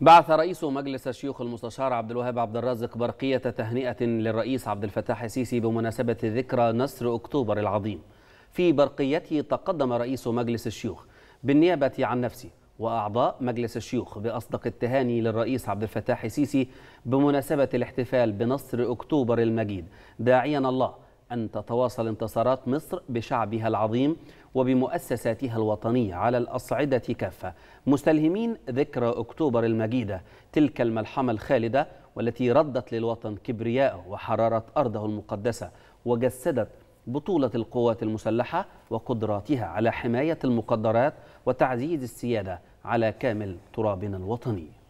بعث رئيس مجلس الشيوخ المستشار عبد الوهاب عبد الرازق برقية تهنئة للرئيس عبد الفتاح السيسي بمناسبة ذكرى نصر أكتوبر العظيم في برقيته تقدم رئيس مجلس الشيوخ بالنيابة عن نفسه وأعضاء مجلس الشيوخ بأصدق التهاني للرئيس عبد الفتاح السيسي بمناسبة الاحتفال بنصر أكتوبر المجيد داعيا الله أن تتواصل انتصارات مصر بشعبها العظيم وبمؤسساتها الوطنية على الأصعدة كافة مستلهمين ذكرى أكتوبر المجيدة تلك الملحمة الخالدة والتي ردت للوطن كبرياءه وحرارة أرضه المقدسة وجسدت بطولة القوات المسلحة وقدراتها على حماية المقدرات وتعزيز السيادة على كامل ترابنا الوطني